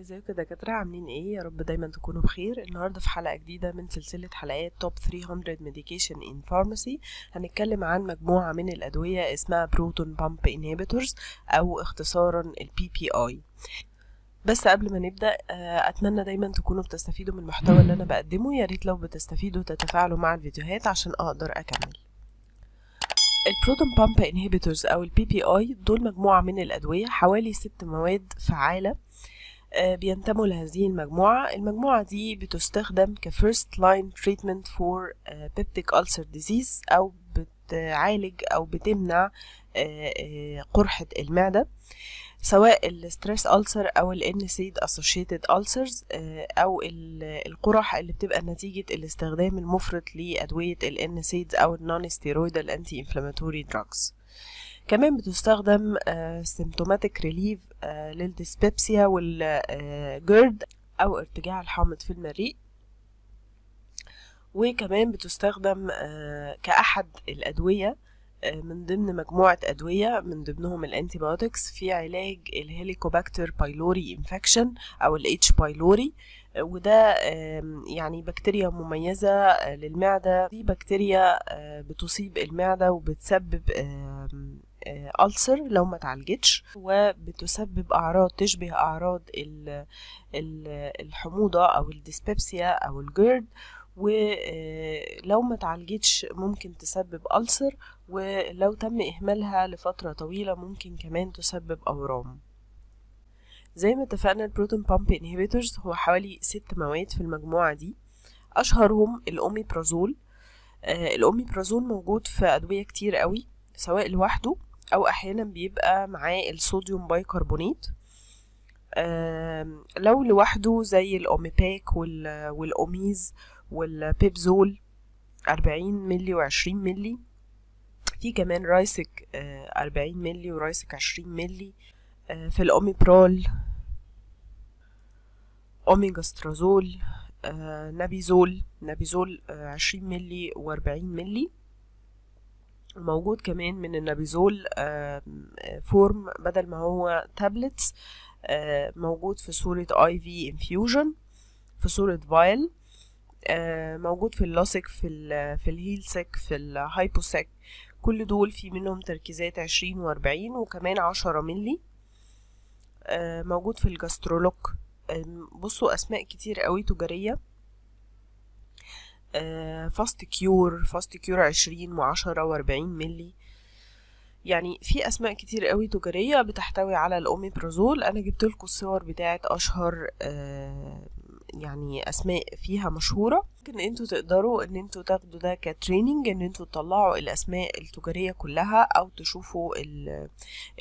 ازيكم يا دكاترة عاملين ايه يا رب دايما تكونوا بخير النهاردة في حلقة جديدة من سلسلة حلقات توب 300 medication in pharmacy هنتكلم عن مجموعة من الأدوية اسمها بروتون بامب انهبيتورز أو اختصارا ال PPI بس قبل ما نبدا آه، اتمنى دايما تكونوا بتستفيدوا من المحتوى اللي انا بقدمه يا ريت لو بتستفيدوا تتفاعلوا مع الفيديوهات عشان اقدر اكمل البروتون بامب انهبيتورز او البي بي اي دول مجموعه من الادويه حوالي ست مواد فعاله بينتموا لهذه المجموعة المجموعة دي بتستخدم ك first line treatment for آه، peptic ulcer disease أو بتعالج أو بتمنع آه، آه، قرحة المعدة سواء ال stress ulcer أو ال NSAID associated ulcers أو القرح اللي بتبقى نتيجة الاستخدام المفرط لأدوية ال NSAIDs أو ال non-steroidal anti-inflammatory drugs كمان بتستخدم سيمتوماتيك ريليف للديسبيبسيا والجرد أو ارتجاع الحامض في المريء وكمان بتستخدم آه، كأحد الأدوية آه، من ضمن مجموعة أدوية من ضمنهم الأنتيبيوتكس في علاج الهيليكوباكتر بايلوري إنفكشن أو ال بايلوري وده يعني بكتيريا مميزة آه، للمعدة دي بكتيريا بتصيب المعدة وبتسبب ألسر لو ما تعالجتش وبتسبب أعراض تشبه أعراض الحموضة أو الديسبيبسيا أو الجيرد ولو آه، ما تعالجتش ممكن تسبب ألسر ولو تم إهمالها لفترة طويلة ممكن كمان تسبب أورام زي ما اتفقنا البروتون بامب انهبيتورز هو حوالي ست مواد في المجموعة دي أشهرهم الأوميبرازول آه، الأوميبرازول موجود في أدوية كتير قوي سواء لوحده او احيانا بيبقى معاه الصوديوم بايكربونيت لو لوحده زي الاوميباك والاوميز والبيبزول 40 ملي و20 ملي في كمان رايسك 40 ملي ورايسك 20 ملي في الاوميبرول اوميجا سترازول نابيزول نابيزول 20 ملي و40 ملي موجود كمان من النابيزول فورم بدل ما هو تابلتس آه، موجود في صورة اي في انفيوجن في صورة فايل آه، موجود في اللاسك في ال في الهيلسك في الهايبوسك كل دول في منهم تركيزات عشرين واربعين وكمان عشرة ملي آه، موجود في الجاسترولوك بصوا اسماء كتير قوي تجاريه فاست كيور فاست كيور عشرين وعشرة واربعين ملي يعني في أسماء كتير قوي تجارية بتحتوي على الأوميبرازول أنا جبت لكم الصور بتاعت أشهر آه، يعني أسماء فيها مشهورة ممكن انتوا تقدروا ان انتوا تاخدوا ده كتريننج ان انتوا تطلعوا الاسماء التجاريه كلها او تشوفوا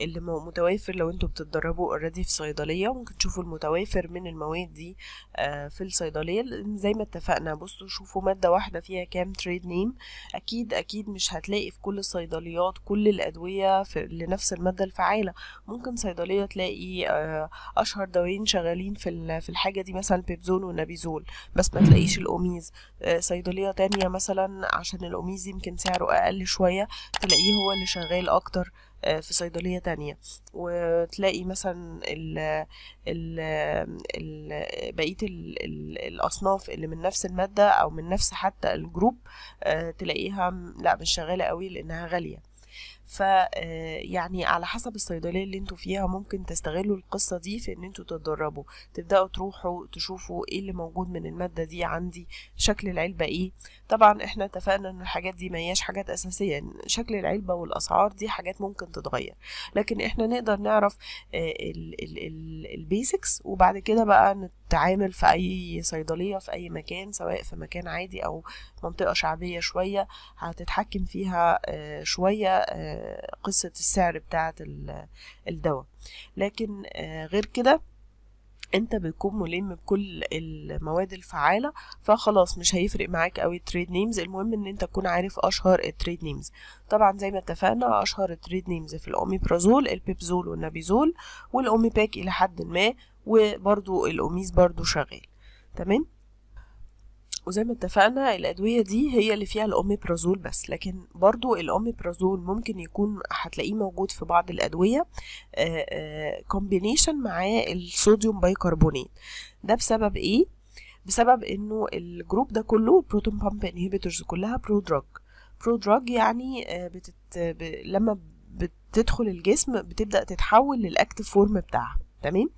اللي متوافر لو انتوا بتتدربوا اوريدي في صيدليه ممكن تشوفوا المتوافر من المواد دي آه، في الصيدليه زي ما اتفقنا بصوا شوفوا ماده واحده فيها كام تريد نيم اكيد اكيد مش هتلاقي في كل الصيدليات كل الادويه في لنفس الماده الفعاله ممكن صيدليه تلاقي آه، اشهر دوايين شغالين في في الحاجه دي مثلا بيبزون ونابيزول بس ما تلاقيش الاوميز آه، صيدليه تانية مثلا عشان الأوميز يمكن سعره أقل شوية تلاقيه هو اللي شغال أكتر آه، في صيدلية تانية وتلاقي مثلا ال ال بقية الأصناف اللي من نفس المادة أو من نفس حتى الجروب آه، تلاقيها لا مش شغالة قوي لأنها غالية ف آه، يعني على حسب الصيدليه اللي انتوا فيها ممكن تستغلوا القصه دي في ان انتوا تتدربوا تبداوا تروحوا تشوفوا ايه اللي موجود من الماده دي عندي شكل العلبه ايه طبعا احنا اتفقنا ان الحاجات دي ما هياش حاجات اساسيه شكل العلبه والاسعار دي حاجات ممكن تتغير لكن احنا نقدر نعرف آه، البيسكس وبعد كده بقى نتعامل في اي صيدليه في اي مكان سواء في مكان عادي او منطقه شعبيه شويه هتتحكم فيها آه، شويه قصة السعر بتاعة الدواء لكن آه، غير كده انت بتكون ملم بكل المواد الفعالة فخلاص مش هيفرق معاك قوي التريد نيمز المهم ان انت تكون عارف اشهر التريد نيمز طبعا زي ما اتفقنا اشهر التريد نيمز في الاوميبرازول البيبزول والنابيزول والاوميباك الى حد ما وبرده الاوميز برده شغال تمام وزي ما اتفقنا الأدوية دي هي اللي فيها الأوميبرازول بس لكن برضو الأوميبرازول ممكن يكون هتلاقيه موجود في بعض الأدوية كومبينيشن آه، آه، مع الصوديوم بايكربونات ده بسبب إيه؟ بسبب إنه الجروب ده كله البروتون بامب انهيبيتورز كلها برو دراج برو دراج يعني آه، بتت... ب... لما بتدخل الجسم بتبدأ تتحول للأكتف فورم بتاعها تمام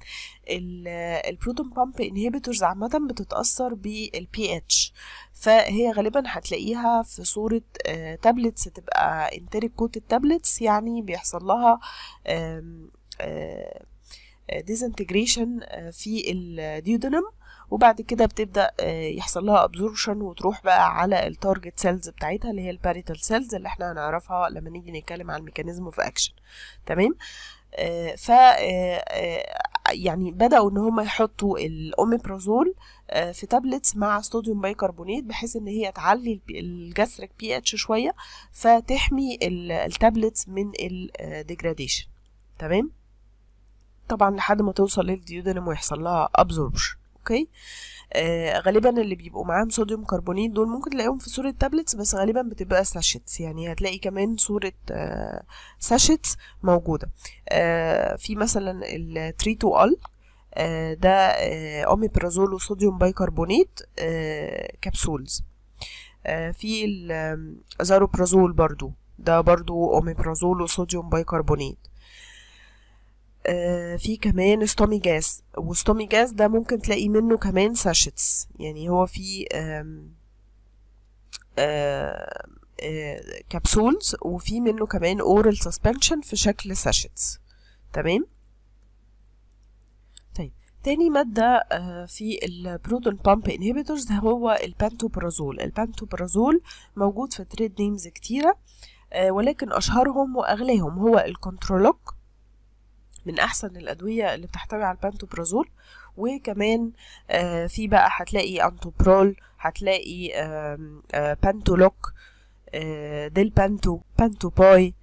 البروتون بامب انهبيتورز عامة بتتأثر بالبي اتش فهي غالبا هتلاقيها في صورة تابلتس آه، تبقى انتريك كوت التابلتس يعني بيحصل لها ديزنتجريشن آه، آه، في الديودنم وبعد كده بتبدا يحصل لها ابزوربشن وتروح بقى على التارجت سيلز بتاعتها اللي هي الباريتال سيلز اللي احنا هنعرفها لما نيجي نتكلم عن الميكانيزم اوف اكشن تمام آه، ف آه، آه، يعني بدأوا إن هم يحطوا الأوميبرازول في تابلتس مع صوديوم بايكربونات بحيث إن هي تعلي الجسرك بي اتش شوية فتحمي التابلتس من الديجراديشن تمام؟ طبعا لحد ما توصل للديودنم ويحصل لها ابزوربشن اوكي آه، غالبا اللي بيبقوا معاهم صوديوم كربونيت دول ممكن تلاقيهم في صورة تابلتس بس غالبا بتبقى ساشيتس يعني هتلاقي كمان صورة ساشيتس آه، موجودة آه، في مثلا التريتو ال ده اوميبرازول وصوديوم بايكربونيت كبسولز في الازاروبرازول برضو ده برضو اوميبرازول وصوديوم بايكربونيت آه، في كمان ستومي جاز وستومي جاز ده ممكن تلاقي منه كمان ساشيتس يعني هو في كابسولز آه، وفي منه كمان اورال سسبنشن في شكل ساشيتس تمام طيب تاني مادة آه، في البروتون بامب انهبيتورز هو البانتوبرازول البانتوبرازول موجود في تريد نيمز كتيرة ولكن أشهرهم وأغلاهم هو الكنترولوك من احسن الادويه اللي بتحتوي على البانتوبرازول وكمان آه، في بقى هتلاقي انتوبرول هتلاقي آه، بانتولوك آه، ديل بانتو بانتوباي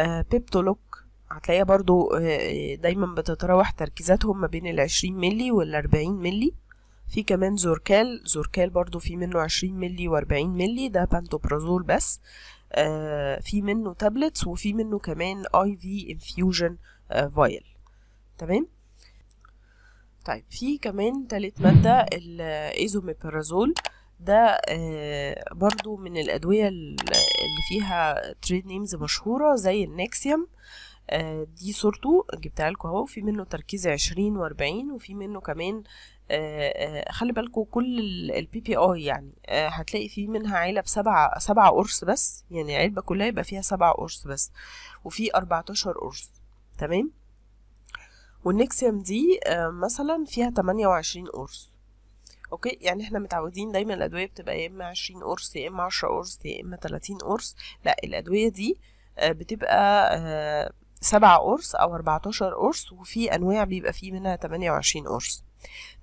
بيبتولوك هتلاقيها برضو دايما بتتراوح تركيزاتهم ما بين العشرين ملي والاربعين ملي في كمان زوركال زوركال برضو في منه عشرين ملي واربعين ملي ده بانتوبرازول بس في منه تابلتس وفي منه كمان اي في انفيوجن فايل آه، تمام طيب في كمان تالت مادة الايزوميبرازول ده آه، برضو من الأدوية اللي فيها تريد نيمز مشهورة زي النكسيوم آه، دي صورته جبتها لكم اهو في منه تركيز عشرين واربعين وفي منه كمان خلي بالكم كل البي بي اي يعني هتلاقي في منها عيلة بسبعة سبعة قرص بس يعني علبة كلها يبقى فيها سبعة قرص بس وفي اربعتاشر قرص تمام والنكسيوم دي آه، مثلا فيها 28 قرص اوكي يعني احنا متعودين دايما الادويه بتبقى يا اما 20 قرص يا اما 10 قرص يا اما 30 قرص لا الادويه دي آه، بتبقى آه، سبعة قرص او 14 قرص وفي انواع بيبقى فيه منها 28 قرص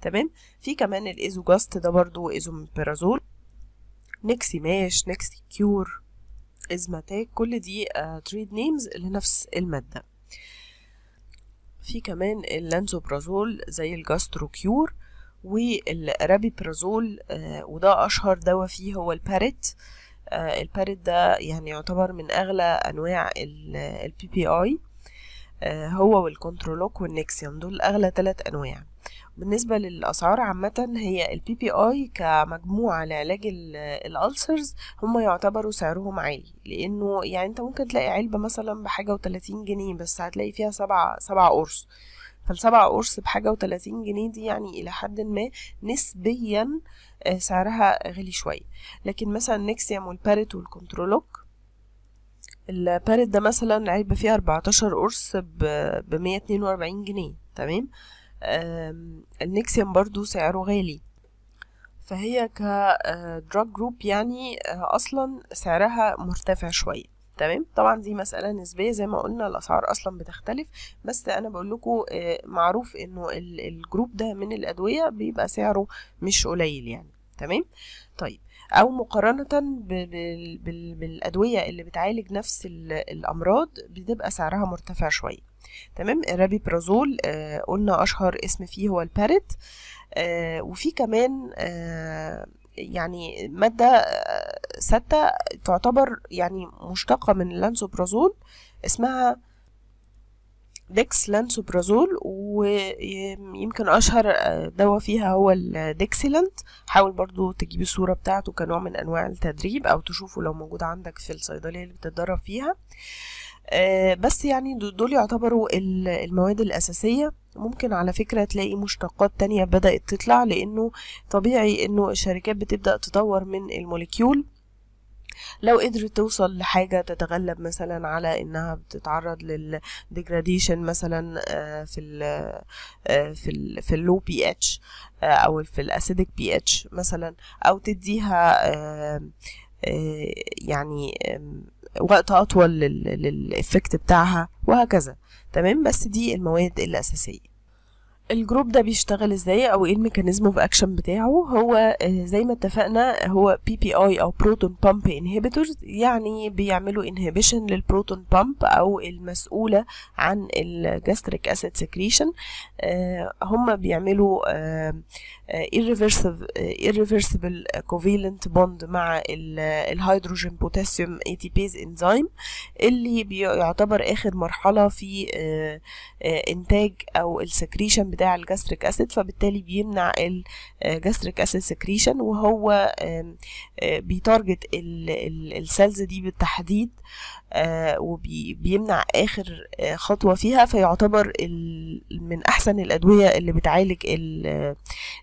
تمام في كمان الايزوجاست ده برضو ايزومبرازول نيكسي ماش نيكسي كيور ازماتاك كل دي تريد نيمز لنفس الماده في كمان اللانزوبرازول زي الجاستروكيور والرابيبرازول آه، وده أشهر دواء فيه هو الباريت آه، الباريت ده يعني يعتبر من أغلى أنواع البي بي آي هو والكنترولوك والنكسيوم دول أغلى ثلاث أنواع بالنسبة للأسعار عامة هي ال PPI كمجموعة لعلاج الألسرز هم يعتبروا سعرهم عالي لأنه يعني أنت ممكن تلاقي علبة مثلا بحاجة وتلاتين جنيه بس هتلاقي فيها سبعة سبعة قرص فالسبعة قرص بحاجة وتلاتين جنيه دي يعني إلى حد ما نسبيا آه، سعرها غالي شوية لكن مثلا نيكسيام والباريت والكنترولوك الباريت ده مثلا علبة فيها أربعتاشر قرص ب وأربعين جنيه تمام النكسيوم برضو سعره غالي فهي كدراج آه، جروب يعني آه، اصلا سعرها مرتفع شويه تمام طبعا دي مسألة نسبية زي ما قلنا الأسعار أصلا بتختلف بس أنا بقول لكم آه، معروف إنه الجروب ده من الأدوية بيبقى سعره مش قليل يعني تمام طيب او مقارنه بالادويه اللي بتعالج نفس الامراض بتبقى سعرها مرتفع شويه تمام الرابيبرازول آه قلنا اشهر اسم فيه هو الباريت آه وفي كمان آه يعني مادة آه، ستة تعتبر يعني مشتقة من اللانسوبرازول اسمها ديكس لانسوبرازول ويمكن اشهر آه، دواء فيها هو الديكسيلانت حاول برضو تجيب الصورة بتاعته كنوع من انواع التدريب او تشوفه لو موجود عندك في الصيدلية اللي بتتدرب فيها آه، بس يعني دول يعتبروا المواد الأساسية ممكن على فكرة تلاقي مشتقات تانية بدأت تطلع لأنه طبيعي أنه الشركات بتبدأ تطور من الموليكيول لو قدرت توصل لحاجة تتغلب مثلا على انها بتتعرض للديجراديشن مثلا آه، في الـ آه، في الـ في اللو بي اتش او في الاسيدك بي اتش مثلا او تديها آه، يعني وقت اطول للافكت بتاعها وهكذا تمام بس دي المواد الاساسيه الجروب ده بيشتغل ازاي او ايه الميكانيزم اوف اكشن بتاعه هو آه، زي ما اتفقنا هو بي بي اي او بروتون بامب انهبيتورز يعني بيعملوا انهبيشن للبروتون بامب او المسؤوله عن الجاستريك اسيد سكريشن هم بيعملوا آه، آه، irreversible covalent bond مع الهيدروجين بوتاسيوم بيز انزيم اللي بيعتبر اخر مرحله في انتاج او السكريشن بتاع الجاستريك اسيد فبالتالي بيمنع الجاستريك اسيد سكريشن وهو آه، بيتارجت السيلز دي بالتحديد آه، وبيمنع اخر آه، خطوه فيها فيعتبر من احسن الادويه اللي بتعالج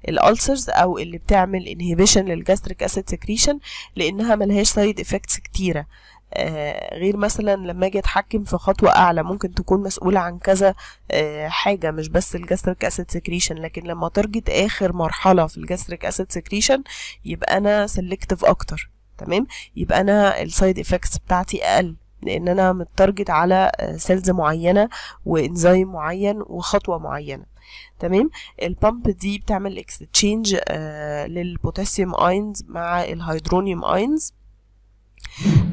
الالسرز او اللي بتعمل انهيبيشن للجاستريك اسيد سكريشن لانها ملهاش سايد افكتس كتيره آه، غير مثلا لما اجي اتحكم في خطوه اعلى ممكن تكون مسؤوله عن كذا آه، حاجه مش بس الجاستريك اسيد سكريشن لكن لما ترجت اخر مرحله في الجاستريك اسيد سكريشن يبقى انا سلكتيف اكتر تمام يبقى انا السايد افكتس بتاعتي اقل لان انا متارجت على سيلز آه، معينه وانزيم معين وخطوه معينه تمام البامب دي بتعمل اكستشينج للبوتاسيوم اينز مع الهيدرونيوم اينز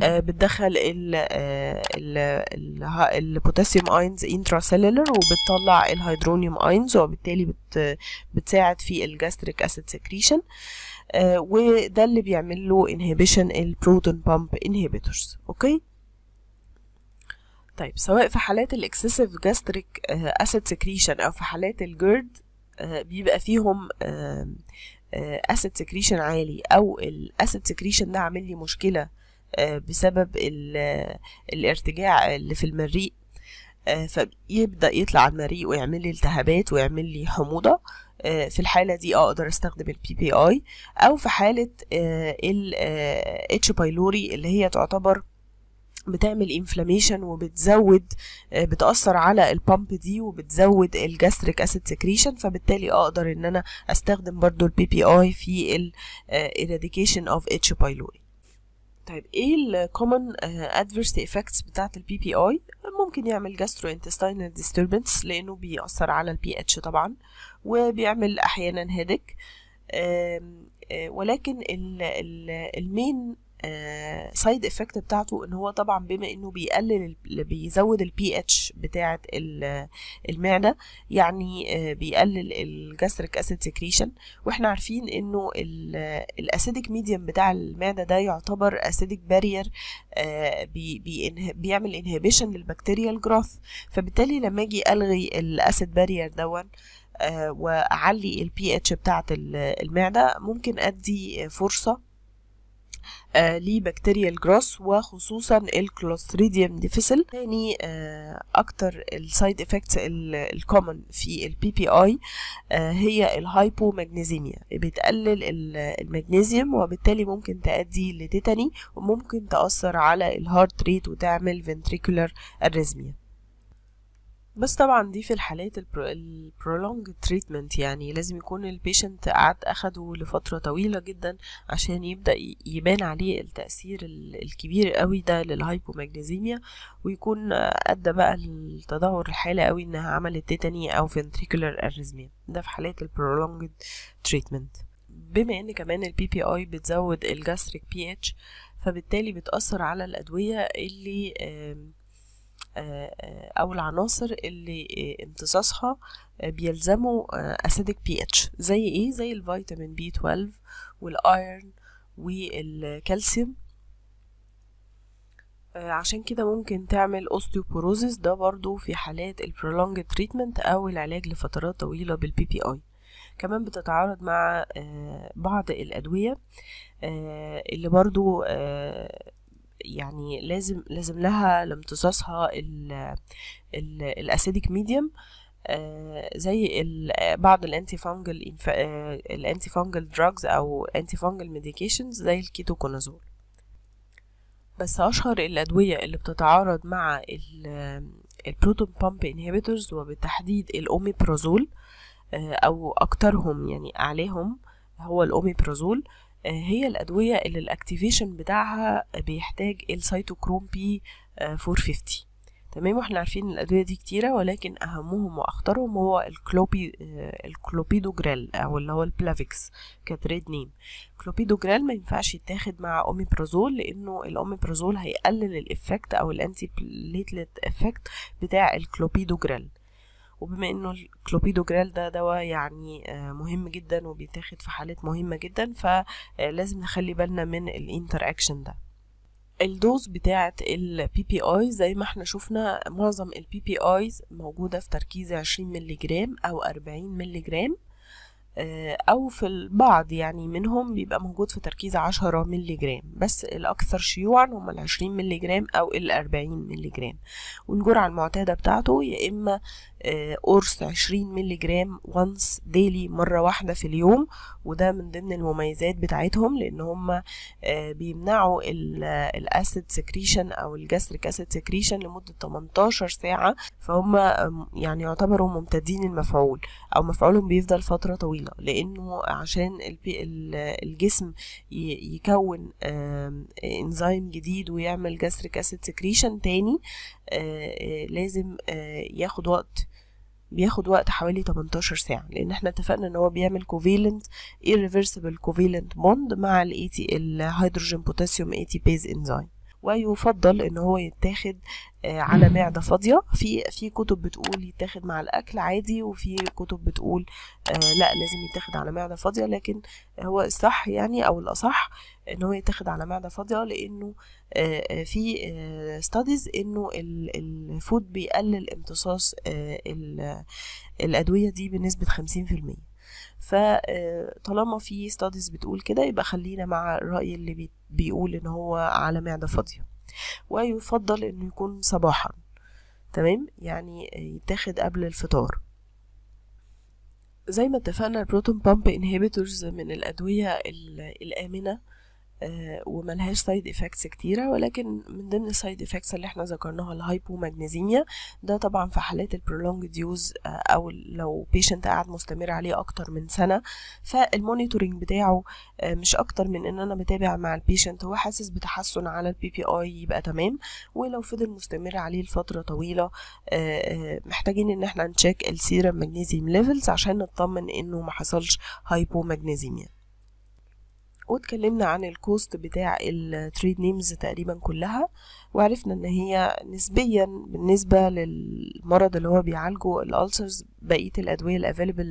آه، بتدخل ال آه، ال البوتاسيوم اينز سيلولر وبتطلع الهيدرونيوم اينز وبالتالي بت بتساعد في الجاستريك اسيد سكريشن وده اللي بيعمل له انهبيشن البروتون بامب انهبيتورز اوكي طيب سواء في حالات الاكسسيف جاستريك اسيد سكريشن او في حالات الجيرد آه، بيبقى فيهم اسيد سكريشن عالي او الاسيد سكريشن ده عامل لي مشكله آه، بسبب الارتجاع اللي في المريء آه، فيبدا يطلع المريء ويعمل لي التهابات ويعمل لي حموضه آه، في الحاله دي اقدر استخدم البي بي اي او في حاله الاتش بايلوري اللي هي تعتبر بتعمل انفلاميشن وبتزود بتاثر على البامب دي وبتزود الجاستريك اسيد سكريشن فبالتالي اقدر ان انا استخدم برضو البي بي اي في الاراديكيشن اوف اتش بايلوري طيب ايه ال common adverse effects بتاعت ال PPI ممكن يعمل gastrointestinal disturbance لانه بيأثر على ال pH طبعا وبيعمل احيانا headache ولكن ال ال main سايد آه، افكت بتاعته ان هو طبعا بما انه بيقلل بيزود البي اتش بتاعه المعده يعني آه، بيقلل الجاستريك اسيد سكريشن واحنا عارفين انه الاسيدك ميديم بتاع المعده ده يعتبر اسيدك آه، بارير بيعمل انهبيشن للبكتيريال جروث فبالتالي لما اجي الغي الاسيد بارير دون واعلي البي اتش بتاعه المعده ممكن ادي فرصه آه، لبكتيريا الجراس وخصوصا الكلوستريديوم ديفيسل تاني آه، اكتر السايد افكتس الكومن في البي بي اي آه، هي الهايبوماجنيزيميا بتقلل المغنيزيوم وبالتالي ممكن تؤدي لتيتاني وممكن تأثر على الهارت ريت وتعمل ventricular arrhythmia بس طبعا دي في الحالات البرولونج تريتمنت يعني لازم يكون البيشنت قعد اخده لفترة طويلة جدا عشان يبدأ يبان عليه التأثير الكبير قوي ده للهايبوماجنيزيميا ويكون ادى بقى لتدهور الحالة قوي انها عملت تيتاني او ventricular ارزميا ده في حالات البرولونج تريتمنت بما ان كمان البي بي اي بتزود الجاستريك بي اتش فبالتالي بتأثر على الأدوية اللي آه، آه، او العناصر اللي آه، امتصاصها بيلزموا اسيدك بي اتش زي ايه زي الفيتامين بي 12 والايرن والكالسيوم عشان كده ممكن تعمل اوستيوبوروزيس ده برضو في حالات البرولونج تريتمنت او العلاج لفترات طويله بالبي بي اي كمان بتتعارض مع بعض الادويه اللي برضو يعني لازم لازم لها لامتصاصها الاسيديك ميديوم آه، زي آه، بعض الانتي فانجل الانتي فانجل دراجز او انتي فانجل ميديكيشنز زي الكيتوكونازول بس اشهر الادويه اللي بتتعارض مع آه، البروتون بامب انهبيتورز وبالتحديد الاوميبرازول او اكترهم يعني اعلاهم هو الاوميبرازول هي الأدوية اللي الأكتيفيشن بتاعها بيحتاج السيتوكروم بي 450 تمام واحنا عارفين الأدوية دي كتيرة ولكن أهمهم وأخطرهم هو الكلوبي آه، الكلوبيدوجرال أو اللي هو البلافيكس كتريد نيم كلوبيدوجرال ما ينفعش يتاخد مع أوميبرازول لأنه الأوميبرازول هيقلل الإفكت أو الأنتي بليتلت إفكت بتاع الكلوبيدوجرال وبما انه الكلوبيدو جرال ده دواء يعني آه، مهم جدا وبيتاخد في حالات مهمه جدا فلازم آه، نخلي بالنا من الانتر اكشن ده الدوز بتاعة البي بي اي زي ما احنا شفنا معظم البي بي اي موجودة في تركيز 20 ملي جرام او 40 ملي جرام آه، او في البعض يعني منهم بيبقى موجود في تركيز 10 ملي جرام بس الاكثر شيوعا هم ال 20 ملي جرام او ال 40 ملي جرام والجرعه المعتاده بتاعته يا اما آه، قرص 20 مللي جرام وانس ديلي مرة واحدة في اليوم وده من ضمن المميزات بتاعتهم لان هم آه، بيمنعوا الاسيد سكريشن او الجاستريك اسيد سكريشن لمدة 18 ساعة فهم يعني يعتبروا ممتدين المفعول او مفعولهم بيفضل فترة طويلة لانه عشان الجسم يكون انزيم جديد ويعمل جاستريك اسيد سكريشن تاني آه، لازم ياخد وقت بياخد وقت حوالي 18 ساعة لأن احنا اتفقنا ان هو بيعمل كوفيلنت irreversible كوفيلنت بوند مع ال AT الهيدروجين بوتاسيوم بيز انزيم ويفضل ان هو يتاخد آه، على معده فاضيه في في كتب بتقول يتاخد مع الاكل عادي وفي كتب بتقول آه، لا لازم يتاخد على معده فاضيه لكن هو الصح يعني او الاصح ان هو يتاخد على معده فاضيه لانه آه، في ستاديز انه الفود بيقلل امتصاص الادويه دي بنسبه 50% فطالما آه، في ستاديز بتقول كده يبقى خلينا مع الرأي اللي بيقول ان هو على معدة فاضية ويفضل انه يكون صباحا تمام يعني آه، يتاخد قبل الفطار زي ما اتفقنا البروتون بامب انهيبيتورز من الأدوية الآمنة آه، وملهاش سايد افكتس كتيره ولكن من ضمن السايد افكتس اللي احنا ذكرناها الهايبوماجنيزيميا ده طبعا في حالات البرولونج ديوز آه، او لو بيشنت قاعد مستمر عليه اكتر من سنه فالمونيتورنج بتاعه آه، مش اكتر من ان انا بتابع مع البيشنت هو حاسس بتحسن على البي بي اي يبقى تمام ولو فضل مستمر عليه لفتره طويله محتاجين ان احنا نشيك السيرم ماجنيزيوم ليفلز عشان نطمن انه ما حصلش هايبوماجنيزيميا واتكلمنا عن الكوست بتاع التريد نيمز تقريبا كلها وعرفنا ان هي نسبيا بالنسبة للمرض اللي هو بيعالجه الألسرز بقية الأدوية الأفيلبل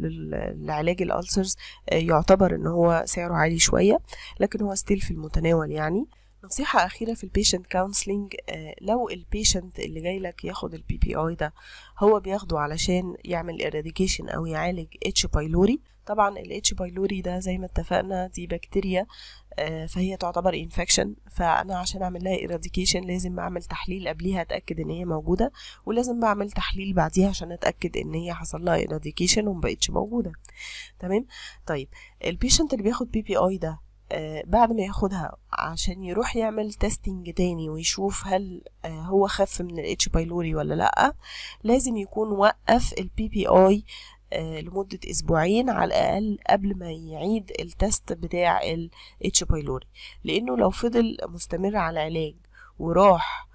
للعلاج الألسرز آه، يعتبر ان هو سعره عالي شوية لكن هو ستيل في المتناول يعني نصيحة أخيرة في البيشنت كونسلينج آه، لو البيشنت اللي جاي لك ياخد البي بي اي ده هو بياخده علشان يعمل اراديكيشن أو يعالج اتش بايلوري طبعا الاتش بايلوري ده زي ما اتفقنا دي بكتيريا آه، فهي تعتبر انفكشن فانا عشان اعمل لها ايراديكيشن لازم اعمل تحليل قبليها اتاكد ان هي موجوده ولازم بعمل تحليل بعديها عشان اتاكد ان هي حصل لها ايراديكيشن ومبقتش موجوده تمام طيب البيشنت اللي بياخد بي بي اي ده آه، بعد ما ياخدها عشان يروح يعمل تيستينج تاني ويشوف هل آه، هو خف من الاتش بايلوري ولا لا لازم يكون وقف البي بي اي آه، لمدة أسبوعين على الأقل قبل ما يعيد التست بتاع الاتش بايلوري لأنه لو فضل مستمر على العلاج وراح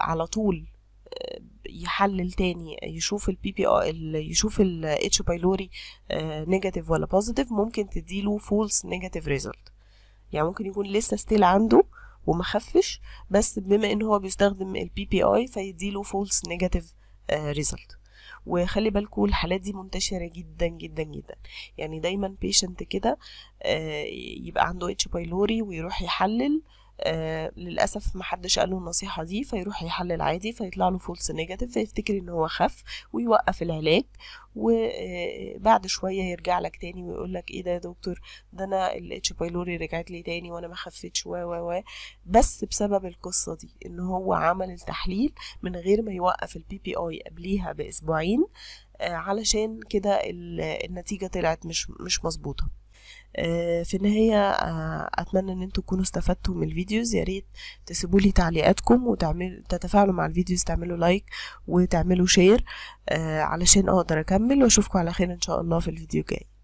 على طول يحلل تاني يشوف البي بي يشوف الاتش بايلوري نيجاتيف ولا بوزيتيف ممكن تديله فولس نيجاتيف ريزلت يعني ممكن يكون لسه ستيل عنده ومخفش بس بما ان هو بيستخدم البي بي اي فيديله فولس نيجاتيف ريزلت وخلي بالكوا الحالات دي منتشره جدا جدا جدا يعني دايما بيشنت كده آه، يبقى عنده اتش بايلوري ويروح يحلل آه، للاسف ما حدش قاله النصيحه دي فيروح يحلل عادي فيطلع له فولس نيجاتيف فيفتكر ان هو خف ويوقف العلاج وبعد آه، شويه يرجع لك تاني ويقول لك ايه ده يا دكتور ده انا الاتش بايلوري رجعت لي تاني وانا ما خفتش و و و بس بسبب القصه دي ان هو عمل التحليل من غير ما يوقف البي بي اي قبليها باسبوعين آه، علشان كده النتيجه طلعت مش مش مظبوطه آه، في النهاية آه، أتمنى أن انتوا تكونوا استفدتوا من الفيديوز يا ريت تسيبوا لي تعليقاتكم وتتفاعلوا مع الفيديوز تعملوا لايك وتعملوا شير آه، علشان أقدر أكمل وأشوفكم على خير إن شاء الله في الفيديو الجاي